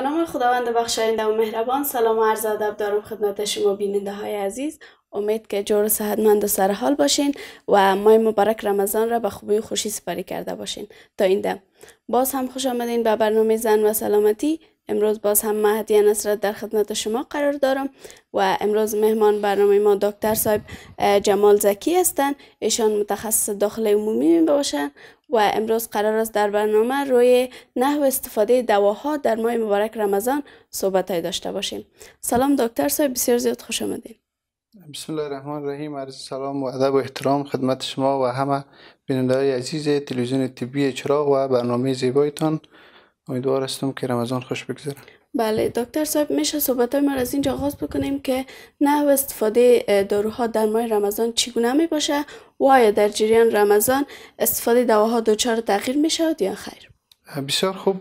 به نام خداوند بخشاینده و مهربان سلام و عرض ادب دارم خدمت شما بیننده های عزیز امید که جور صحتمند و حال باشین و مای مبارک رمضان را به خوبی و خوشی سپری کرده باشین تا این دم باز هم خوش آمدین به برنامه زن و سلامتی امروز باز هم مهدی نصرت در خدمت شما قرار دارم و امروز مهمان برنامه ما دکتر صاحب جمال زکی هستند ایشان متخصص داخل عمومی می باشند و امروز قرار است در برنامه روی نحو استفاده دواها در ماه مبارک رمضان صحبت های داشته باشیم سلام دکتر صاحب بسیار زیاد خوش آمدید بسم الله الرحمن الرحیم عرض سلام و ادب و احترام خدمت شما و همه های عزیز تلویزیون طبی چراغ و برنامه زیبایتان امیدوار هستم که رمضان خوش بگذره بله دکتر صاحب میشه صحبت ما را از اینجا آغاز بکنیم که نه استفاده داروها در ماه رمضان چگونه می باشه و آیا در جریان رمضان استفاده دواها دوچار تغییر می شود یا خیر بسیار خوب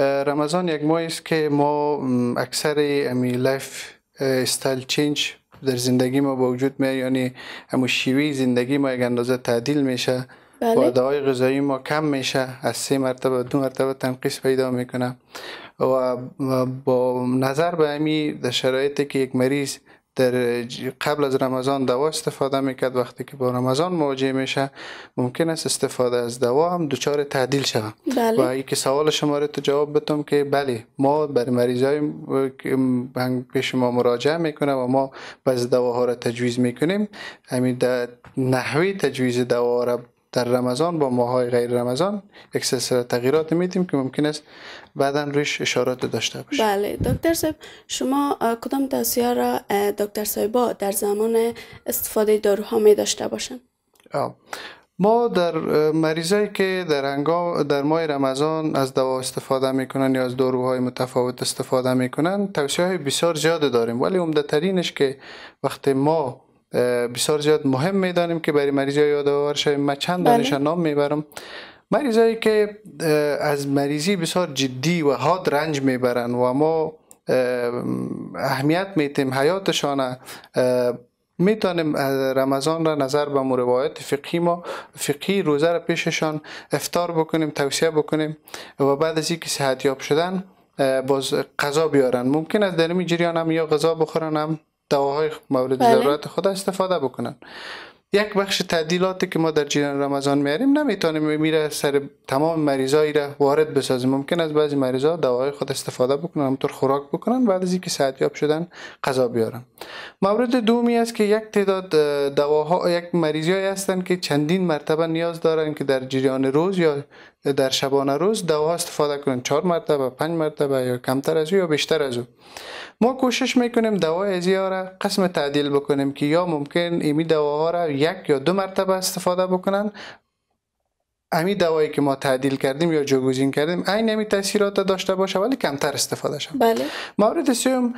رمضان یک ماه است که ما اکثر امی لایف استایل چینج در زندگی ما با وجود یعنی همو شیوی زندگی ما یک اندازه تعدیل میشه بله. های غذایی ما کم میشه از سه مرتبه دو مرتبه تنقیص پیدا میکنه و با نظر به امی در شرایطی که یک مریض در قبل از رمضان دوا استفاده میکرد وقتی که با رمضان مواجه میشه ممکن است استفاده از دوا هم دوچار تعدیل شود بله. و که سوال شما رو تو جواب بتم که بله ما بر های پیش شما مراجعه میکنه و ما بعض دواها را تجویز میکنیم همین نحوی تجویز دوا را در رمضان با های غیر رمضان یک سلسله تغییرات میدیم که ممکن است بعدا روش اشارات داشته باشه بله دکتر صاحب شما کدام توصیه را دکتر صاحبا در زمان استفاده داروها می داشته باشند ما در مریضایی که در در ماه رمضان از دوا استفاده میکنن یا از داروهای متفاوت استفاده میکنن توصیه های بسیار زیاد داریم ولی عمدهترینش که وقتی ما بسیار زیاد مهم میدانیم که برای مریض یادآور شویم من چند دانش بله. نام میبرم مریضایی که از مریضی بسیار جدی و حاد رنج میبرن و ما اهمیت میتیم حیاتشان میتونیم رمضان را نظر به روایت فقهی ما فقهی روزه را پیششان افتار بکنیم توصیه بکنیم و بعد از اینکه صحت یاب شدن باز غذا بیارن ممکن است در این جریان هم یا غذا بخورن هم دواهای مورد بله. ضرورت خود استفاده بکنن یک بخش تعدیلاتی که ما در جریان رمضان میاریم نمیتونیم میره سر تمام مریضایی را وارد بسازیم ممکن از بعضی مریضا دواهای خود استفاده بکنن همطور خوراک بکنن بعد از اینکه صحت یاب شدن قضا بیارن مورد دومی است که یک تعداد دواها یک مریضی هستند که چندین مرتبه نیاز دارن که در جریان روز یا در شبانه روز دوا استفاده کنید چهار مرتبه پنج مرتبه یا کمتر از او یا بیشتر از او ما کوشش میکنیم دوا از را قسم تعدیل بکنیم که یا ممکن امی ها را یک یا دو مرتبه استفاده بکنن امی دوایی که ما تعدیل کردیم یا جایگزین کردیم این امی تاثیرات داشته باشه ولی کمتر استفاده شد بله مورد سوم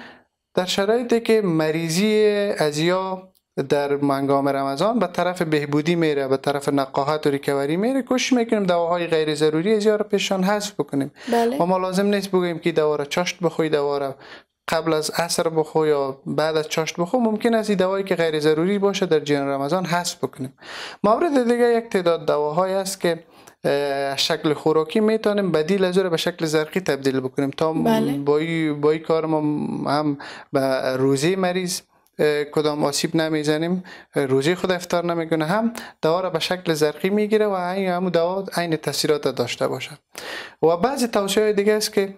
در شرایطی که مریضی ازیا در منگام رمضان به طرف بهبودی میره به طرف نقاهت و ریکوری میره کش میکنیم دواهای غیر ضروری از یار پیشان حذف بکنیم بله. ما لازم نیست بگوییم که دوا را چاشت بخوی دوا را قبل از عصر بخو یا بعد از چاشت بخو ممکن است این دوایی که غیر ضروری باشه در جیان رمضان حذف بکنیم مورد دیگه یک تعداد دواهایی است که شکل خوراکی میتونیم بدیل از به شکل زرقی تبدیل بکنیم تا بله. با, کار ما هم به روزی مریض کدام آسیب نمیزنیم روزی خود افتار نمیکنه هم دوا را به شکل زرقی میگیره و این هم دوا عین تاثیرات داشته باشه و بعضی توصیه دیگه است که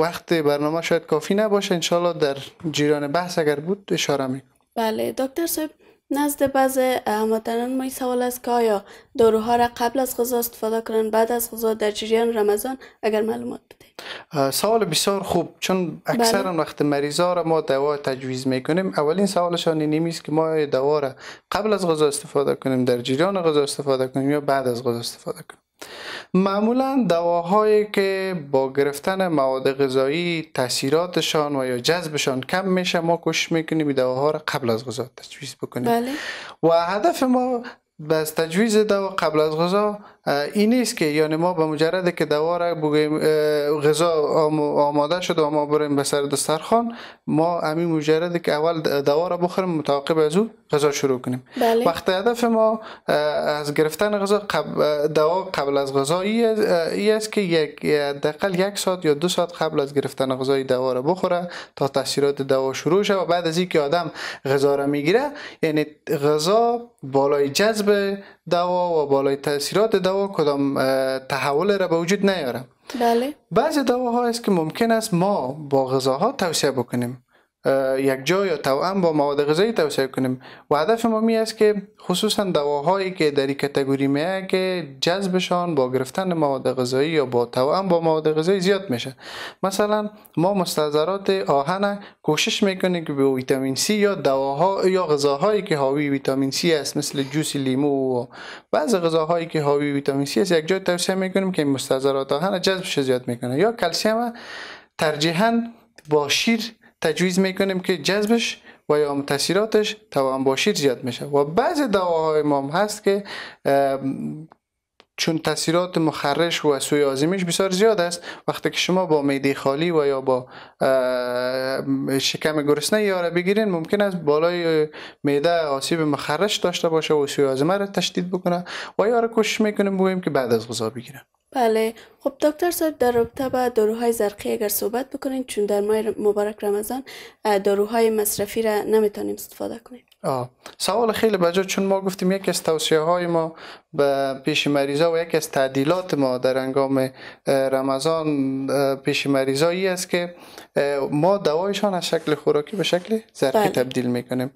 وقت برنامه شاید کافی نباشه انشالله در جیران بحث اگر بود اشاره میکنم بله دکتر صاحب نزد بعض هموطنان مای سوال است که آیا داروها را قبل از غذا استفاده کنند، بعد از غذا در جریان رمضان اگر معلومات بدهید سوال بسیار خوب چون اکثرا بله. وقت مریضا را ما دوا تجویز میکنیم اولین سوالشان این است که ما دوا را قبل از غذا استفاده کنیم در جریان غذا استفاده کنیم یا بعد از غذا استفاده کنیم معمولا دواهایی که با گرفتن مواد غذایی تاثیراتشان و یا جذبشان کم میشه ما کوشش میکنیم دواها را قبل از غذا تجویز بکنیم بله. و هدف ما بس تجویز دوا قبل از غذا این نیست که یعنی ما به مجرد که دوا را غذا آماده شد و ما بریم به سر دسترخان ما همین مجرد که اول دوا را بخوریم متعاقب از او غذا شروع کنیم بله. وقتی هدف ما از گرفتن غذا قبل دوا قبل از غذا ای است که یک دقل یک ساعت یا دو ساعت قبل از گرفتن غذای دوا را بخوره تا تاثیرات دوا شروع شد و بعد از که آدم غذا را میگیره یعنی غذا بالای جذب دوا و بالای تاثیرات دوا کدام تحول را به وجود نیاره بله بعضی دواها هست که ممکن است ما با غذاها توصیه بکنیم یک جا یا توان با مواد غذایی توصیه کنیم و هدف ما می است که خصوصا دواهایی که در کاتگوری می که جذبشان با گرفتن مواد غذایی یا با توان با مواد غذایی زیاد میشه مثلا ما مستحضرات آهن کوشش میکنیم که به ویتامین C یا دواها یا غذاهایی که حاوی ویتامین C است مثل جوس لیمو و بعض غذاهایی که حاوی ویتامین C است یک جای توصیه میکنیم که مستحضرات آهن جذبش زیاد میکنه یا کلسیم ترجیحاً با شیر تجویز میکنیم که جذبش و یا تاثیراتش باشید زیاد میشه و بعضی دواهای ما هم هست که چون تاثیرات مخرش و سوی آزمیش بسیار زیاد است وقتی که شما با میده خالی و یا با شکم گرسنه یاره بگیرین ممکن است بالای میده آسیب مخرش داشته باشه و سوی آزمه را تشدید بکنه و را آره کوشش میکنیم بگویم که بعد از غذا بگیرن بله خب دکتر صاحب در رابطه با داروهای زرقی اگر صحبت بکنین چون در ماه مبارک رمضان داروهای مصرفی را نمیتونیم استفاده کنیم سوال خیلی بجا چون ما گفتیم یکی از توصیه های ما به پیش مریضا و یکی از تعدیلات ما در انگام رمضان پیش مریضا ای است که ما دوایشان از شکل خوراکی به شکل زرقی بله. تبدیل میکنیم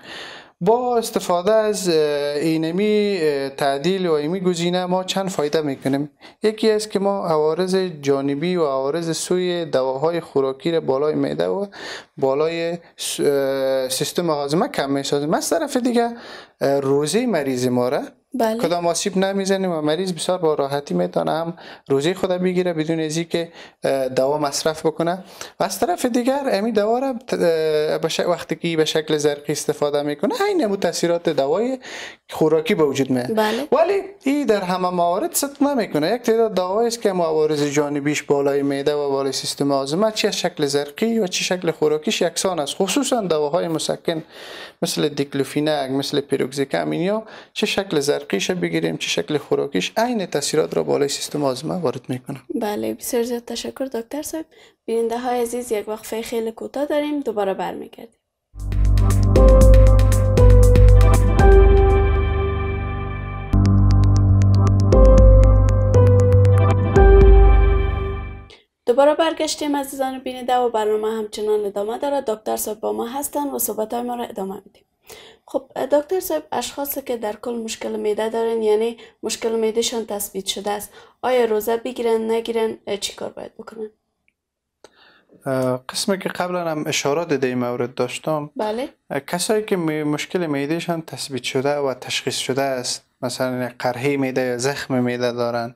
با استفاده از اینمی تعدیل و اینمی گزینه ما چند فایده میکنیم یکی است که ما عوارض جانبی و عوارض سوی دواهای خوراکی را بالای معده و بالای سیستم هاضمه کم میسازیم از طرف دیگه روزی مریض ما را بله. کدام آسیب نمیزنیم و مریض بسیار با راحتی میتونه هم روزی خود بگیره بدون ازی که دوا مصرف بکنه و از طرف دیگر امی دوا را وقتی که به شکل زرقی استفاده میکنه این نمو تاثیرات دوای خوراکی به وجود میاد بله. ولی این در همه موارد صد نمیکنه یک تعداد دوایی است که معوارض جانبیش بالای میده و بالای سیستم هاضمه چه شکل زرقی و چه شکل خوراکیش یکسان است خصوصا دواهای مسکن مثل دیکلوفینک مثل پیروکسیکام چه شکل زرقی ترقیش بگیریم چه شکل خوراکیش عین تاثیرات را بالای سیستم آزمه وارد میکنه بله بسیار زیاد تشکر دکتر صاحب بیننده های عزیز یک وقفه خیلی کوتاه داریم دوباره برمیگردیم دوباره برگشتیم عزیزان بیننده و برنامه همچنان ادامه دارد دکتر صاحب با ما هستن و صحبت ما را ادامه میدیم خب دکتر صاحب اشخاصی که در کل مشکل میده دارن یعنی مشکل میدهشان تثبیت شده است آیا روزه بگیرن نگیرن چی کار باید بکنن قسمی که قبلا هم اشاره دیده این مورد داشتم بله کسایی که مشکل میدهشان تثبیت شده و تشخیص شده است مثلا قرهی میده یا زخم میده دارن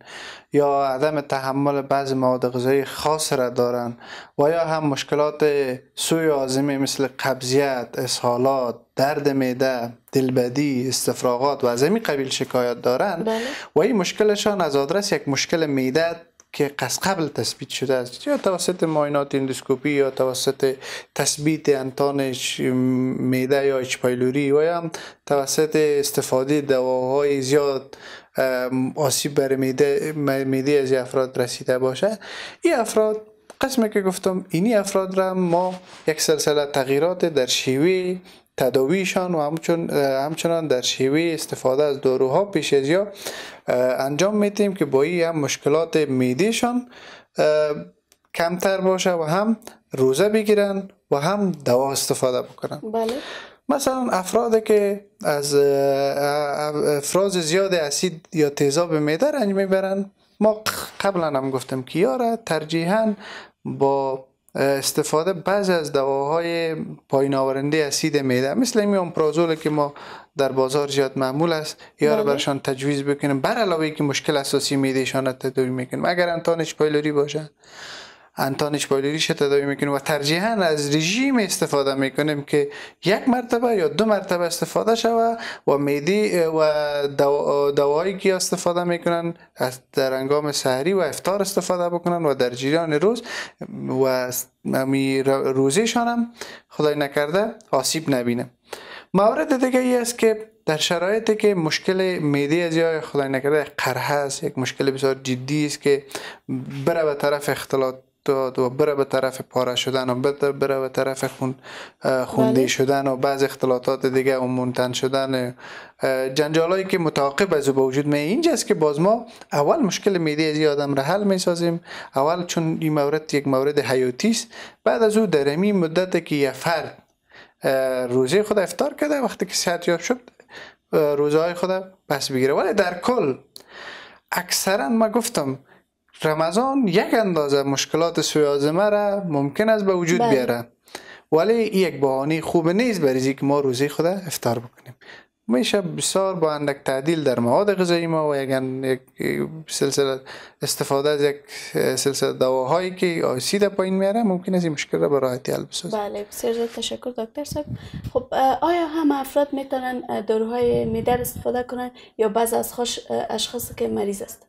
یا عدم تحمل بعض مواد غذایی خاص را دارن و یا هم مشکلات سوی آزمه مثل قبضیت، اسهالات، درد میده، دلبدی، استفراغات و از این قبیل شکایت دارن بله. و این مشکلشان از آدرس یک مشکل میده که از قبل تثبیت شده است یا توسط ماینات اندوسکوپی یا توسط تثبیت انتان میده یا پایلوری و یا توسط استفاده دواهای زیاد آسیب بر میده, از افراد رسیده باشه این افراد قسمی که گفتم اینی افراد را ما یک سلسله تغییرات در شیوه تداویشان و همچنان در شیوه استفاده از داروها پیش از یا انجام میتیم که با هم مشکلات میدیشان کمتر باشه و هم روزه بگیرن و هم دوا استفاده بکنن بله. مثلا افراد که از افراز زیاد اسید یا تیزاب میده رنج میبرن ما قبلا هم گفتم که یاره ترجیحاً با استفاده بعض از دواهای پایین آورنده اسید میده مثل این امپرازول که ما در بازار زیاد معمول است یا رو بله. برشان تجویز بکنیم بر علاوه که مشکل اساسی میده شان تداوی میکنیم اگر انتانش پایلوری باشه انتونیچ بایلریش تداوی میکنیم و ترجیحا از رژیم استفاده میکنیم که یک مرتبه یا دو مرتبه استفاده شوه و میدی و دوایی که استفاده میکنن از در انگام سحری و افتار استفاده بکنن و در جریان روز و می روزیشان هم خدای نکرده آسیب نبینه مورد دیگه ای است که در شرایطی که مشکل میدی از یا خدای نکرده قرحه است یک مشکل بسیار جدی است که بره به طرف اختلاط داد و بره به طرف پاره شدن و بره به طرف خون خونده بله. شدن و بعض اختلاطات دیگه و منتن شدن هایی که متعاقب از به وجود می اینجاست که باز ما اول مشکل میده از آدم را حل می سازیم اول چون این مورد یک مورد حیاتی است بعد از او در این مدت که یه فرد روزه خود افتار کرده وقتی که صحت یاب شد روزه های خود پس بگیره ولی در کل اکثرا ما گفتم رمضان یک اندازه مشکلات سویازمه را ممکن است به وجود بله. بیاره ولی یک بحانه خوب نیست برای که ما روزی خود افتار بکنیم میشه بسیار با اندک تعدیل در مواد غذایی ما و یک سلسله استفاده از یک سلسله دواهایی که آسید پایین میاره ممکن است این مشکل را به راحتی حل بسازه بله بسیار زیاد تشکر دکتر صاحب خب آیا هم افراد میتونن داروهای میدر استفاده کنن یا بعض از خوش اشخاص که مریض است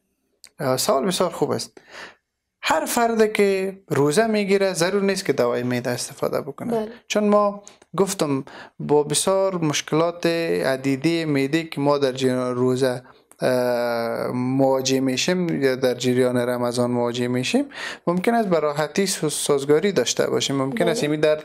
سوال بسیار خوب است هر فرد که روزه میگیره ضرور نیست که دوای میده استفاده بکنه بله. چون ما گفتم با بسیار مشکلات عدیدی میده که ما در جنرال روزه مواجه میشیم یا در جریان رمضان مواجه میشیم ممکن است براحتی سازگاری داشته باشیم ممکن است بله. این در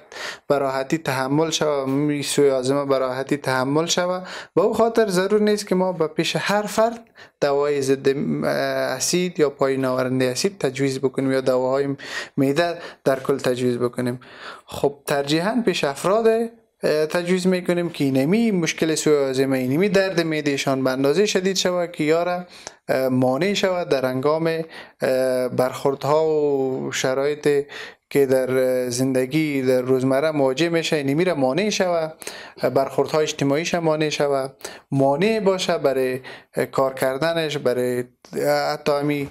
براحتی تحمل شوه می سوی آزمه براحتی تحمل شوه به او خاطر ضرور نیست که ما به پیش هر فرد دوای ضد اسید یا پایین آورنده اسید تجویز بکنیم یا دواهای میده در کل تجویز بکنیم خب ترجیحاً پیش افراد تجویز میکنیم که اینمی مشکل سویازم اینمی درد میدهشان به اندازه شدید شود که یاره مانع شود در انگام برخوردها و شرایط که در زندگی در روزمره مواجه میشه اینمی را مانع شوه برخوردهای اجتماعیش مانع شوه مانع باشه برای کار کردنش برای حتی همی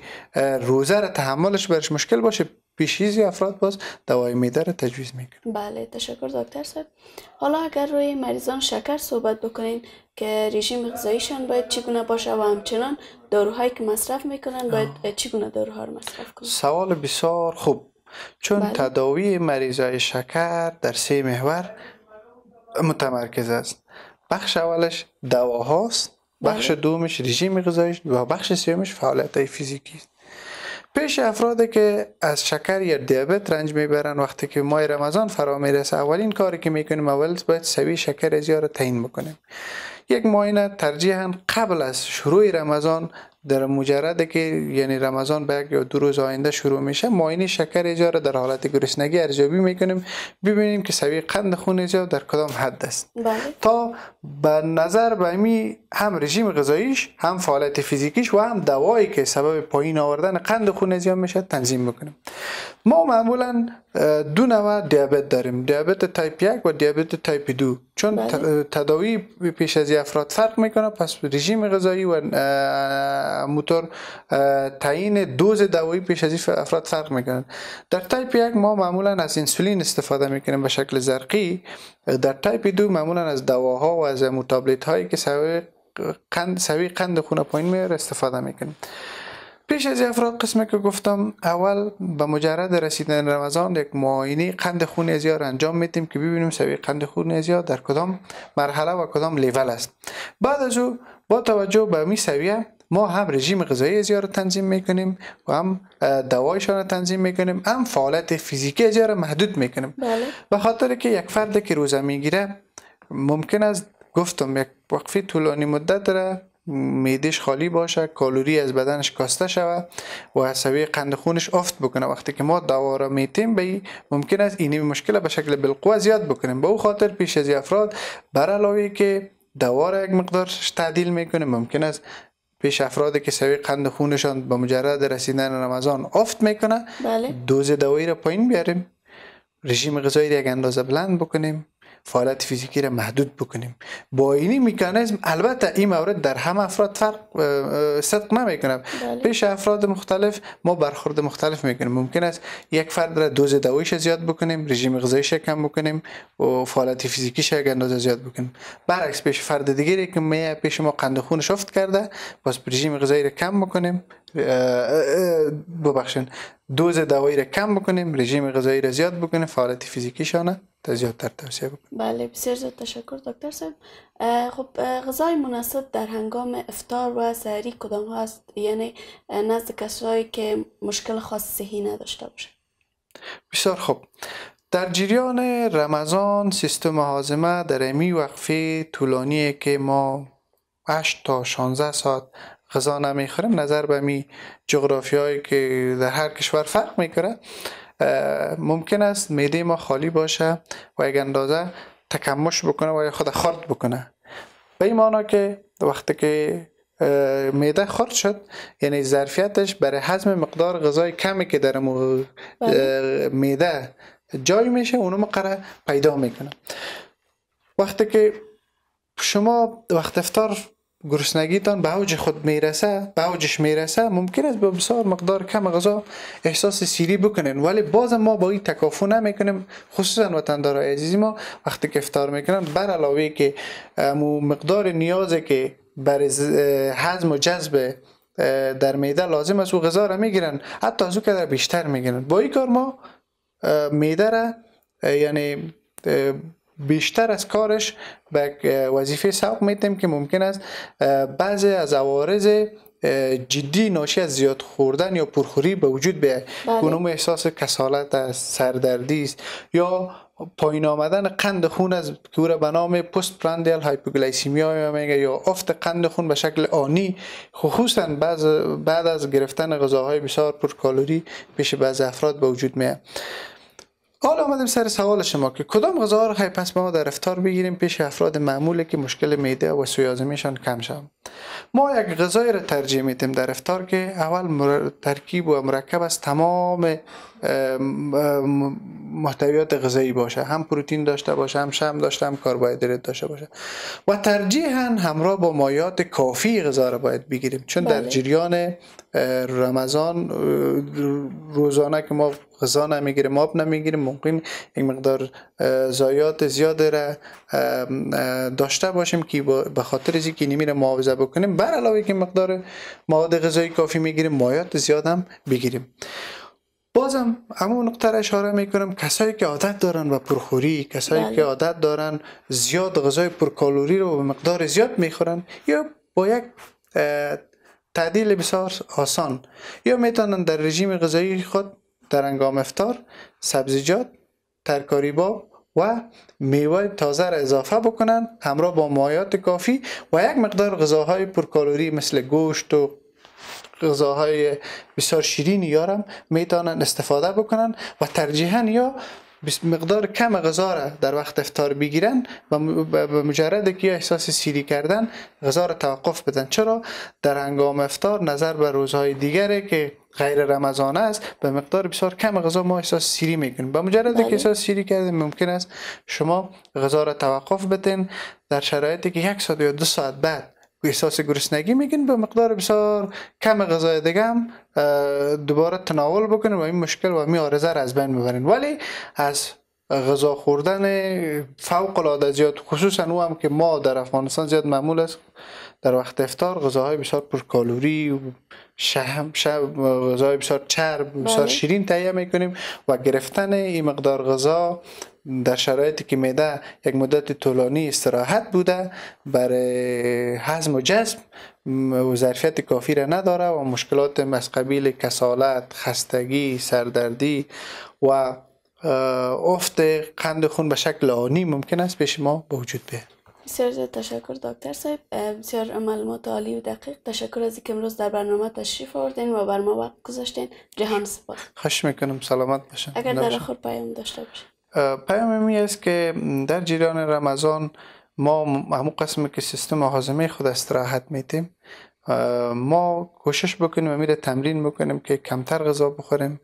روزه را تحملش برش مشکل باشه پیشیزی افراد باز دوای میده رو تجویز میکنه بله تشکر دکتر صاحب حالا اگر روی مریضان شکر صحبت بکنین که رژیم غذاییشان باید چگونه باشه و همچنان داروهایی که مصرف میکنن باید چگونه داروها رو مصرف کنن سوال بسیار خوب چون بله. تداوی مریضای شکر در سه محور متمرکز است بخش اولش دواهاست بخش بله. دومش رژیم غذاییش و بخش سومش فعالیت فیزیکی پیش افرادی که از شکر یا دیابت رنج میبرن وقتی که ماه رمضان فرا میرسه اولین کاری که میکنیم اول باید سوی شکر زیاد رو تعیین بکنیم یک معاینه ترجیحاً قبل از شروع رمضان در مجرد که یعنی رمضان به یک یا دو روز آینده شروع میشه ماینی شکر اجاره در حالت گرسنگی ارزیابی میکنیم ببینیم که سوی قند خون اجاره در کدام حد است بله. تا به نظر به می هم رژیم غذاییش هم فعالیت فیزیکیش و هم دوایی که سبب پایین آوردن قند خون اجاره میشه تنظیم بکنیم ما معمولا دو نوع دیابت داریم دیابت تایپ یک و دیابت تایپ دو چون بله. تداوی پیش از افراد فرق میکنه پس رژیم غذایی و موتور تعیین دوز دوایی پیش از این افراد فرق میکنند. در تایپ یک ما معمولا از انسولین استفاده میکنیم به شکل زرقی در تایپ دو معمولا از دواها و از متابلیت هایی که سوی قند سوی قند خون پایین استفاده میکنیم پیش از افراد قسمه که گفتم اول به مجرد رسیدن رمضان یک معاینه قند خون یار انجام میدیم که ببینیم سوی قند خون یار در کدام مرحله و کدام لیول است بعد از او با توجه به می سویه ما هم رژیم غذایی ازیا رو تنظیم میکنیم و هم دوایشان رو تنظیم میکنیم هم فعالیت فیزیکی ازیا رو محدود میکنیم بله. به خاطر که یک فرد که روزه میگیره ممکن است گفتم یک وقفه طولانی مدت را میدش خالی باشه کالوری از بدنش کاسته شوه و عصبی قند خونش افت بکنه وقتی که ما دوا را میتیم به ممکن است اینی مشکل به شکل بالقوه زیاد بکنیم به او خاطر پیش از افراد بر علاوه که دوا را یک مقدار تعدیل میکنه ممکن است پیش افرادی که سوی قند خونشان به مجرد رسیدن رمضان افت میکنه بله. دوز دوایی را پایین بیاریم رژیم غذایی را یک اندازه بلند بکنیم فعالیت فیزیکی را محدود بکنیم با این میکانیزم البته این مورد در همه افراد فرق صدق میکنم بله. پیش افراد مختلف ما برخورد مختلف میکنیم ممکن است یک فرد را دوز دوایش زیاد بکنیم رژیم غذایی کم بکنیم و فعالیت فیزیکیش یک اندازه زیاد بکنیم برعکس پیش فرد دیگری که می پیش ما قند خون شفت کرده پس رژیم غذایی را کم بکنیم ببخشید دوز دوایی را کم بکنیم رژیم غذایی را زیاد بکنیم فعالیت شانه تا زیادتر توصیه بله بسیار زیاد تشکر دکتر صاحب خب غذای مناسب در هنگام افتار و سهری کدام هست یعنی نزد کسایی که مشکل خاص صحی نداشته باشه بسیار خوب در جریان رمضان سیستم حازمه در امی وقفه طولانی که ما 8 تا 16 ساعت غذا نمیخوریم نظر به می جغرافی هایی که در هر کشور فرق میکنه ممکن است میده ما خالی باشه و یک اندازه تکمش بکنه و یا خود خرد بکنه به این معنا که وقتی که میده خرد شد یعنی ظرفیتش برای هضم مقدار غذای کمی که در میده بله. جای میشه اونو مقره پیدا میکنه وقتی که شما وقت افتار گرسنگیتان به اوج خود میرسه به اوجش میرسه ممکن است به بسیار مقدار کم غذا احساس سیری بکنین ولی باز ما با این تکافو نمیکنیم خصوصا وطندار عزیزی ما وقتی که افتار میکنن بر علاوه که مقدار نیازه که بر هضم و جذب در میده لازم است او غذا را میگیرن حتی از او کدر بیشتر میگیرن با این کار ما میده را یعنی بیشتر از کارش به وظیفه سوق میتیم که ممکن است بعضی از عوارض جدی ناشی از زیاد خوردن یا پرخوری به وجود بیاید کنوم بله. احساس کسالت است سردردی است یا پایین آمدن قند خون از که به نام پست پرندل هایپوگلایسیمیا میگه یا افت قند خون به شکل آنی خصوصا بعد از گرفتن غذاهای بسیار پرکالوری پیش بعض افراد به وجود میاد حالا آمدیم سر سوال شما که کدام غذا را پس ما در افتار بگیریم پیش افراد معمولی که مشکل میده و سویازمیشان کم شد ما یک غذای را ترجیح میدیم در افتار که اول ترکیب و مرکب از تمام محتویات غذایی باشه هم پروتین داشته باشه هم شم داشته هم کربوهیدرات داشته باشه و ترجیحا همراه با مایات کافی غذا رو باید بگیریم چون در بله. جریان رمضان روزانه که ما غذا نمیگیریم آب نمیگیریم ممکن یک مقدار زایات زیاد را داشته باشیم که به خاطر از اینکه نمیره معاوضه بکنیم بر علاوه که مقدار مواد غذایی کافی میگیریم مایات زیاد هم بگیریم بازم اما نقطه را اشاره میکنم کسایی که عادت دارن و پرخوری کسایی بله. که عادت دارن زیاد غذای پرکالوری رو به مقدار زیاد میخورن یا با یک تعدیل بسیار آسان یا میتونن در رژیم غذایی خود در انگام افتار سبزیجات ترکاری با و میوه تازه را اضافه بکنن همراه با مایات کافی و یک مقدار غذاهای پرکالوری مثل گوشت و غذاهای بسیار شیرین یارم میتونن استفاده بکنن و ترجیحاً یا مقدار کم غذا را در وقت افتار بگیرن و به مجرد که احساس سیری کردن غذا را توقف بدن چرا در هنگام افتار نظر به روزهای دیگره که غیر رمضان است به مقدار بسیار کم غذا ما احساس سیری میکنیم به مجرد که بله. احساس سیری کردیم ممکن است شما غذا را توقف بدین در شرایطی که یک ساعت یا دو ساعت بعد احساس گرسنگی میگین به مقدار بسیار کم غذای دیگه هم دوباره تناول بکنین و این مشکل و می آرزه را از بین ببرین ولی از غذا خوردن فوق العاده زیاد خصوصا او هم که ما در افغانستان زیاد معمول است در وقت افتار غذاهای بسیار پرکالوری و شهم شب غذاهای بسیار چرب بسیار بله. شیرین تهیه میکنیم و گرفتن این مقدار غذا در شرایطی که میده یک مدت طولانی استراحت بوده برای هضم و جذب و ظرفیت کافی را نداره و مشکلات از قبیل کسالت، خستگی، سردردی و افت قند خون به شکل آنی ممکن است پیش ما به وجود بیاد بسیار زیاد تشکر دکتر صاحب بسیار معلومات عالی و دقیق تشکر از اینکه امروز در برنامه تشریف آوردین و بر ما وقت گذاشتین جهان سپاس خوش میکنم سلامت باشین اگر در آخر پیام داشته باشین پیام می است که در جریان رمضان ما همو قسم که سیستم هاضمه خود استراحت میتیم ما کوشش بکنیم و میره تمرین بکنیم که کمتر غذا بخوریم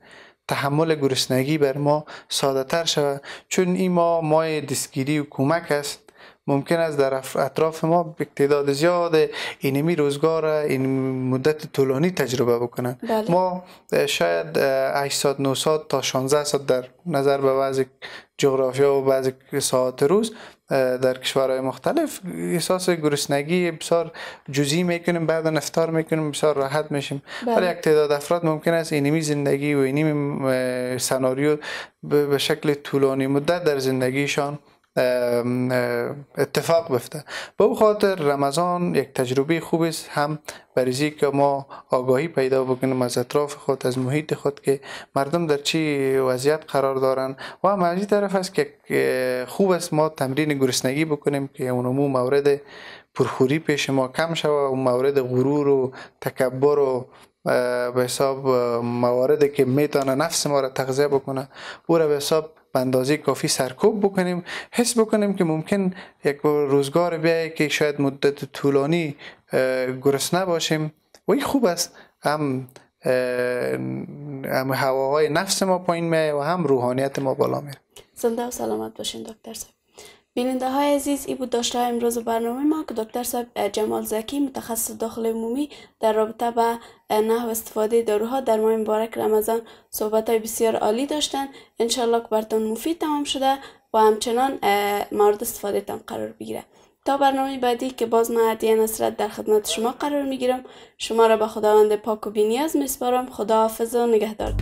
تحمل گرسنگی بر ما ساده تر شود چون این ما مای دستگیری و کمک است ممکن است در اطراف ما تعداد زیاد اینمی روزگار این مدت طولانی تجربه بکنن بله. ما شاید 800-900 تا 16 ساعت در نظر به بعضی جغرافیا و بعضی ساعت روز در کشورهای مختلف احساس گرسنگی بسیار جزئی میکنیم بعد افتار میکنیم بسیار راحت میشیم بله. ولی یک تعداد افراد ممکن است اینمی زندگی و اینمی سناریو به شکل طولانی مدت در زندگیشان اتفاق بفته به او خاطر رمضان یک تجربه خوب است هم برای که ما آگاهی پیدا بکنیم از اطراف خود از محیط خود که مردم در چی وضعیت قرار دارن و هم از طرف است که خوب است ما تمرین گرسنگی بکنیم که اونمو مورد پرخوری پیش ما کم شود و مورد غرور و تکبر و به حساب مواردی که میتونه نفس ما را تغذیه بکنه او را به حساب به اندازه کافی سرکوب بکنیم حس بکنیم که ممکن یک روزگار بیایی که شاید مدت طولانی گرسنه نباشیم و این خوب است هم هواهای نفس ما پایین میه و هم روحانیت ما بالا میره زنده و سلامت باشین دکتر صاحب بیننده های عزیز ای بود داشته امروز برنامه ما که دکتر صاحب جمال زکی متخصص داخل عمومی در رابطه به نحو استفاده داروها در ماه مبارک رمضان صحبت های بسیار عالی داشتن انشالله که برتون مفید تمام شده و همچنان مورد استفاده تان قرار بگیره تا برنامه بعدی که باز من عدیه نصرت در خدمت شما قرار میگیرم شما را به خداوند پاک و بینیاز میسپارم خدا حافظ و نگهدار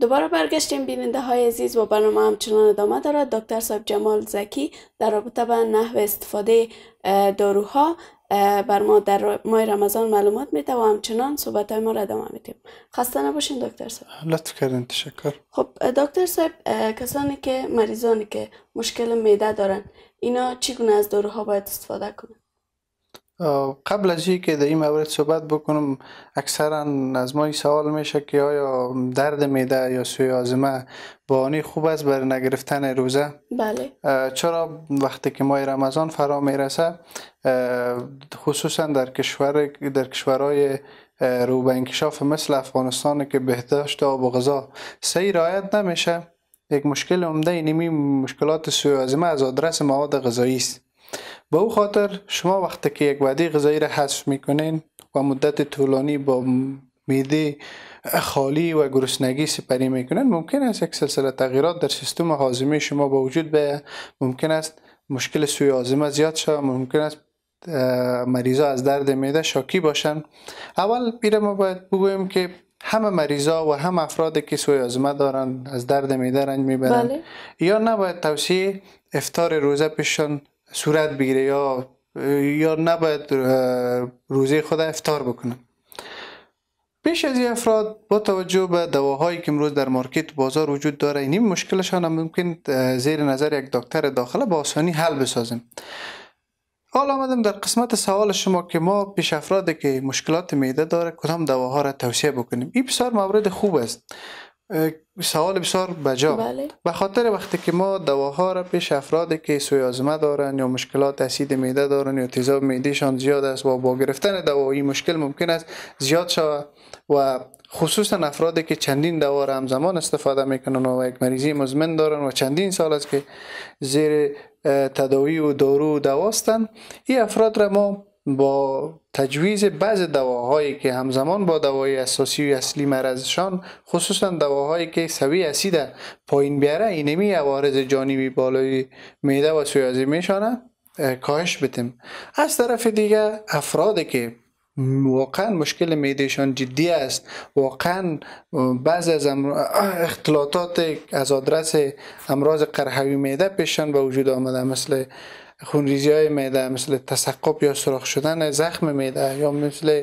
دوباره برگشتیم بیننده های عزیز و برنامه همچنان ادامه دارد دکتر صاحب جمال زکی در رابطه به نحو استفاده داروها بر ما در ماه رمضان معلومات میده و همچنان صحبت های ما را ادامه میدیم خسته نباشین دکتر صاحب لطف کردین تشکر خب دکتر صاحب کسانی که مریضانی که مشکل میده دارن اینا گونه از داروها باید استفاده کنند قبل از که در این مورد صحبت بکنم اکثرا از ما سوال میشه که آیا درد میده یا سوی آزمه بانی خوب است برای نگرفتن روزه بله چرا وقتی که ماه رمضان فرا میرسه خصوصا در کشور در کشورهای رو انکشاف مثل افغانستان که بهداشت آب و غذا سعی رعایت نمیشه یک مشکل عمده اینمی مشکلات سوی آزمه از آدرس مواد غذایی است به او خاطر شما وقتی که یک وعده غذایی را حذف میکنین و مدت طولانی با میده خالی و گرسنگی سپری میکنن ممکن است یک سلسله تغییرات در سیستم هاضمه شما با وجود بیاید ممکن است مشکل سوی هاضمه زیاد شود ممکن است مریضا از درد میده شاکی باشن اول بیره ما باید بگویم که همه مریضا و هم افراد که سوی هاضمه دارن از درد میده رنج میبرن بله. یا نباید توصیه افتار روزه پیششان صورت بگیره یا یا نباید روزه خود افتار بکنه پیش از این افراد با توجه به دواهایی که امروز در مارکت بازار وجود داره این مشکلشان هم ممکن زیر نظر یک دکتر داخل با آسانی حل بسازیم حال آمدم در قسمت سوال شما که ما پیش افراد که مشکلات میده داره کدام دواها را توصیه بکنیم این بسیار مورد خوب است سوال بسیار بجا بله. به خاطر وقتی که ما دواها را پیش افرادی که سویازمه دارن یا مشکلات اسید میده دارن یا تیزاب میدهشان زیاد است و با گرفتن دوایی مشکل ممکن است زیاد شود و خصوصا افرادی که چندین دوا را همزمان استفاده میکنن و یک مریضی مزمن دارن و چندین سال است که زیر تداوی و دارو و دواستن این افراد را ما با تجویز بعض دواهایی که همزمان با دوای اساسی و اصلی مرضشان خصوصا دواهایی که سوی اسید پایین بیاره اینمی عوارض جانبی بالای میده و سویازی میشانه کاهش بتیم از طرف دیگه افرادی که واقعا مشکل میدهشان جدی است واقعا بعض از اختلاطات از آدرس امراض قرحوی میده پیشان به وجود آمده مثل خونریزی های میده مثل تسقب یا سرخ شدن زخم میده یا مثل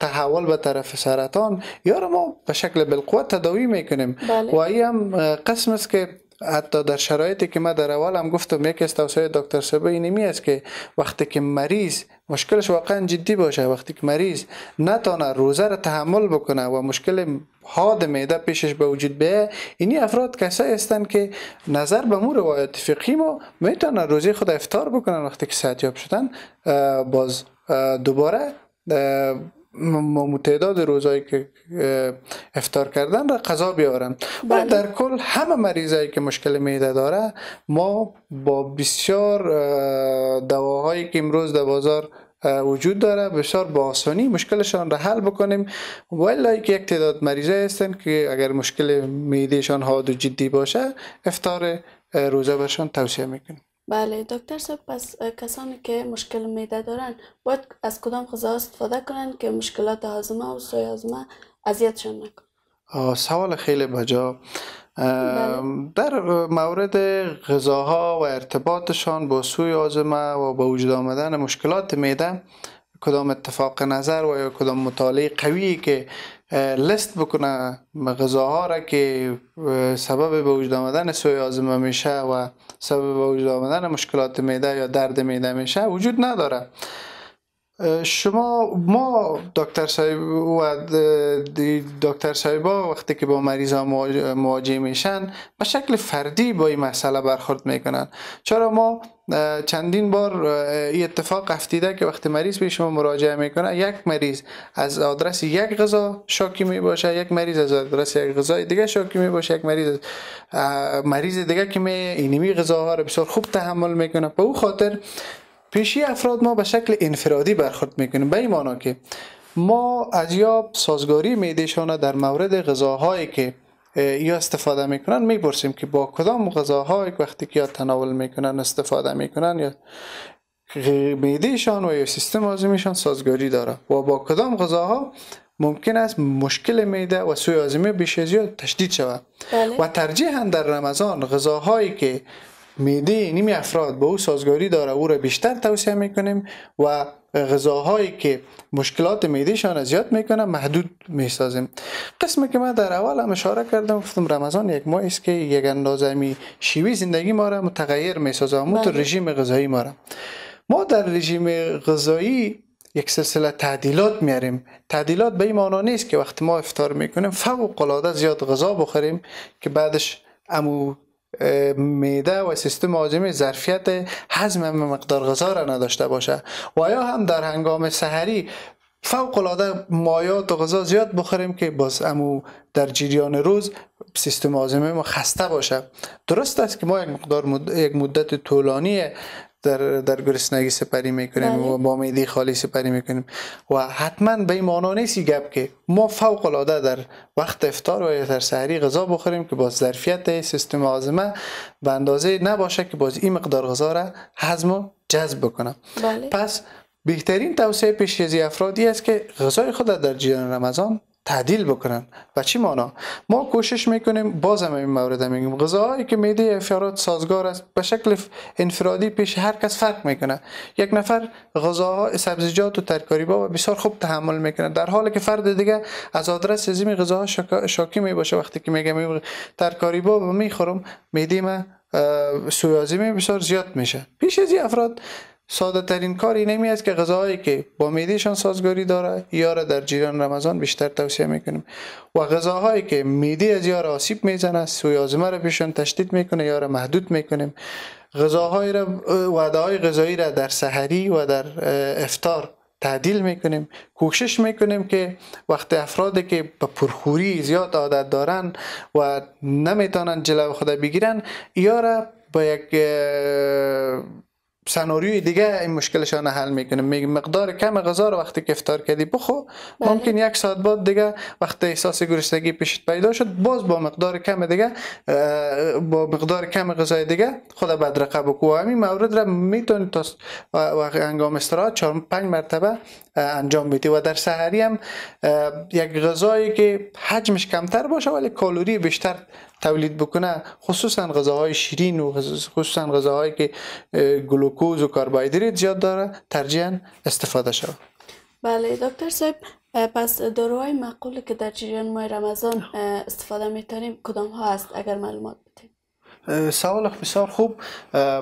تحول به طرف سرطان یا ما به شکل بالقوه تداوی میکنیم بله. و این هم قسم است که حتی در شرایطی که ما در اول هم گفتم یکی از توصیه دکتر سبه اینمی است که وقتی که مریض مشکلش واقعا جدی باشه وقتی که مریض نتانه روزه را تحمل بکنه و مشکل حاد میده پیشش به وجود بیه اینی افراد کسایی هستند که نظر به مو روایت فقهی ما میتونن روزی خود افطار بکنن وقتی که صحت شدن باز دوباره تعداد روزایی که افتار کردن را قضا بیارن و بله. در کل همه مریضایی که مشکل میده داره ما با بسیار دواهایی که امروز در بازار وجود داره بسیار با آسانی مشکلشان را حل بکنیم ولی که یک تعداد مریضه هستن که اگر مشکل میدهشان حاد و جدی باشه افتار روزه برشان توصیه میکنیم بله دکتر صاحب پس کسانی که مشکل میده دارن باید از کدام غذا استفاده کنن که مشکلات هاضمه و سوی هاضمه اذیتشان نکن. سوال خیلی بجا بله. در مورد غذاها و ارتباطشان با سوی هاضمه و با وجود آمدن مشکلات میده کدام اتفاق نظر و یا کدام مطالعه قوی که لست بکنه غذاها را که سبب به وجود آمدن سوی آزمه میشه و سبب به وجود آمدن مشکلات میده یا درد میده میشه وجود نداره شما ما دکتر صاحب و دکتر صاحب وقتی که با مریض ها مواجه میشن به شکل فردی با این مسئله برخورد میکنن چرا ما چندین بار این اتفاق افتیده که وقتی مریض به شما مراجعه میکنه یک مریض از آدرس یک غذا شاکی میباشه یک مریض از آدرس یک غذا دیگه شاکی میباشه یک مریض مریض دیگه که می اینمی غذاها رو بسیار خوب تحمل میکنه به او خاطر پیشی افراد ما به شکل انفرادی برخورد میکنیم به این که ما از یا سازگاری میدهشان در مورد غذاهایی که یا استفاده میکنن میپرسیم که با کدام غذاهای وقتی که یا تناول میکنن استفاده میکنن یا میدهشان و یا سیستم آزمیشان سازگاری داره و با کدام غذاها ممکن است مشکل میده و سوی آزمی بیش زیاد تشدید شود بله. و ترجیح در رمضان غذاهایی که میده نیمی افراد به او سازگاری داره او را بیشتر توصیه میکنیم و غذاهایی که مشکلات میدهشان را زیاد میکنه محدود میسازیم قسم که من در اول هم اشاره کردم گفتم رمضان یک ماه است که یک اندازه شیوی زندگی ما را متغیر میسازه و بله. رژیم غذایی ما را ما در رژیم غذایی یک سلسله تعدیلات میاریم تعدیلات به این معنا نیست که وقتی ما افطار میکنیم فوق العاده زیاد غذا بخوریم که بعدش امو میده و سیستم هاضمه ظرفیت هضم مقدار غذا را نداشته باشه و یا هم در هنگام سحری فوق العاده مایات و غذا زیاد بخوریم که باز امو در جریان روز سیستم هاضمه ما خسته باشه درست است که ما یک مقدار یک مدت طولانی در, در گرسنگی سپری میکنیم بله. و با میدی خالی سپری میکنیم و حتما به این معنا گپ که ما فوق العاده در وقت افتار و یا در سحری غذا بخوریم که باز ظرفیت سیستم هاضمه به اندازه نباشه که باز این مقدار غذا را هضم و جذب بکنه بله. پس بهترین توصیه پیش از افرادی است که غذای خود در جریان رمضان تعدیل بکنن و چی مانا ما کوشش میکنیم بازم این مورد میگیم غذاهایی که میده افراد سازگار است به شکل انفرادی پیش هر کس فرق میکنه یک نفر غذاها سبزیجات و ترکاری با و بسیار خوب تحمل میکنه در حالی که فرد دیگه از آدرس زیم غذاها شاکی شاکی میباشه وقتی که میگم ترکاری با و میخورم میده سویازی بسیار زیاد میشه پیش از افراد ساده ترین کار نمی است که غذاهایی که با میدهشان سازگاری داره یا را در جیران رمضان بیشتر توصیه میکنیم و غذاهایی که میده از یار آسیب میزنه سوی آزمه را پیشون تشدید میکنه یا را محدود میکنیم غذاهای را وعده های غذایی را در سحری و در افتار تعدیل میکنیم کوشش میکنیم که وقتی افرادی که به پرخوری زیاد عادت دارن و نمیتونن جلو خدا بگیرن یا را با یک سناریوی دیگه این مشکلشان حل میکنه میگه مقدار کم غذا رو وقتی که افطار کردی بخو بله. ممکن یک ساعت بعد دیگه وقتی احساس گرسنگی پیشت پیدا شد باز با مقدار کم دیگه با مقدار کم غذای دیگه خود بدرقه بکو و همین مورد را میتونی تا انگام استراحت 4 پنج مرتبه انجام بدی و در سحری هم یک غذایی که حجمش کمتر باشه ولی کالوری بیشتر تولید بکنه خصوصا غذاهای شیرین و خصوصا غذاهایی که گلوکوز و کربوهیدرات زیاد داره ترجیحا استفاده شود بله دکتر صاحب پس داروهای معقول که در جریان ماه رمضان استفاده میتونیم کدام ها است اگر معلومات بدیم سوال بسیار خوب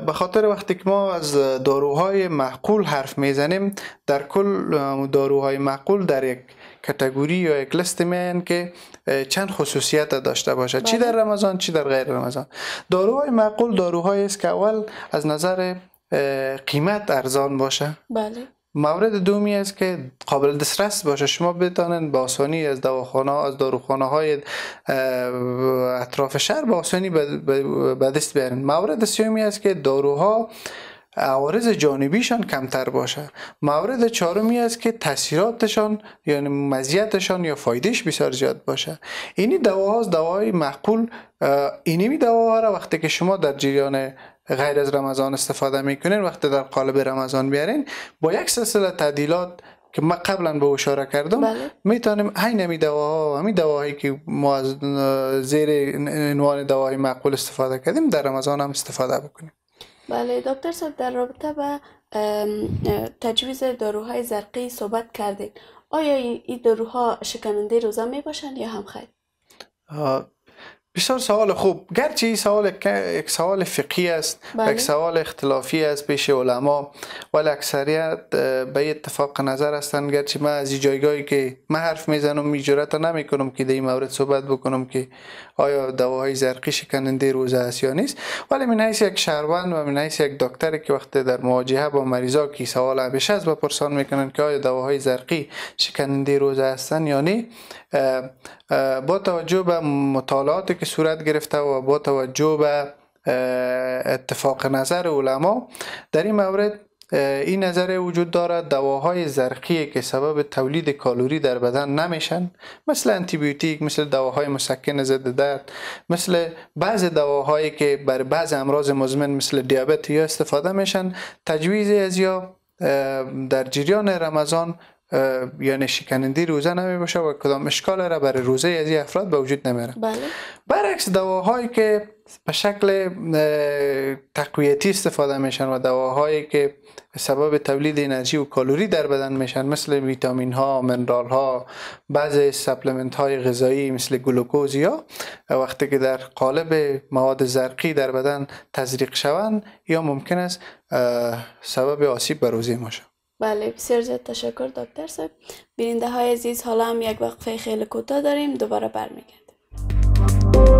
به خاطر وقتی که ما از داروهای معقول حرف میزنیم در کل داروهای معقول در یک کتگوری یا یک لست میان که چند خصوصیت داشته باشه چی در بله. رمضان چی در غیر رمضان داروهای معقول داروهایی است که اول از نظر قیمت ارزان باشه بله مورد دومی است که قابل دسترس باشه شما بتانن به آسانی از دواخانه از داروخانه های اطراف شهر به آسانی به دست بیارن مورد سومی است که داروها عوارض جانبیشان کمتر باشه مورد چهارمی است که تاثیراتشان یعنی مزیتشان یا فایدهش بسیار زیاد باشه اینی دواها از دواهای معقول اینمی دواها را وقتی که شما در جریان غیر از رمضان استفاده میکنین وقتی در قالب رمضان بیارین با یک سلسله تعدیلات که ما قبلا به اشاره کردم بله. میتونیم عین نمی دواها همین دواهایی که ما از زیر عنوان دواهای معقول استفاده کردیم در رمضان هم استفاده بکنیم بله دکتر صاحب در رابطه با تجویز داروهای زرقی صحبت کردین آیا این داروها شکننده روزه می باشند یا هم خیر بسیار سوال خوب گرچه این سوال یک سوال فقهی است بله. یک سوال اختلافی است پیش علما ولی اکثریت به اتفاق نظر هستند گرچه من از جایگاهی که من حرف میزنم می جرات نمی کنم که در این مورد صحبت بکنم که آیا دواهای زرقی شکننده روزه است یا نیست ولی من حیث یک شهروند و من حیث یک دکتر که وقتی در مواجهه با مریضا که سوال همیشه از بپرسان میکنن که آیا دواهای زرقی شکننده روزه هستن یا نه با توجه به مطالعاتی که صورت گرفته و با توجه به اتفاق نظر علما در این مورد این نظر وجود دارد دواهای زرقی که سبب تولید کالوری در بدن نمیشن مثل انتیبیوتیک مثل دواهای مسکن ضد درد مثل بعض دواهایی که بر بعض امراض مزمن مثل دیابت یا استفاده میشن تجویز از یا در جریان رمضان یعنی نشکنندی روزه نمی باشه و کدام اشکال را برای روزه از این افراد به وجود نمیاره بله. برعکس دواهایی که به شکل تقویتی استفاده میشن و دواهایی که سبب تولید انرژی و کالوری در بدن میشن مثل ویتامین ها، منرال ها، بعض سپلمنت های غذایی مثل گلوکوز یا وقتی که در قالب مواد زرقی در بدن تزریق شوند یا ممکن است سبب آسیب به روزه بله بسیار زیاد تشکر دکتر صاحب بیننده های عزیز حالا هم یک وقفه خیلی کوتاه داریم دوباره برمیگردیم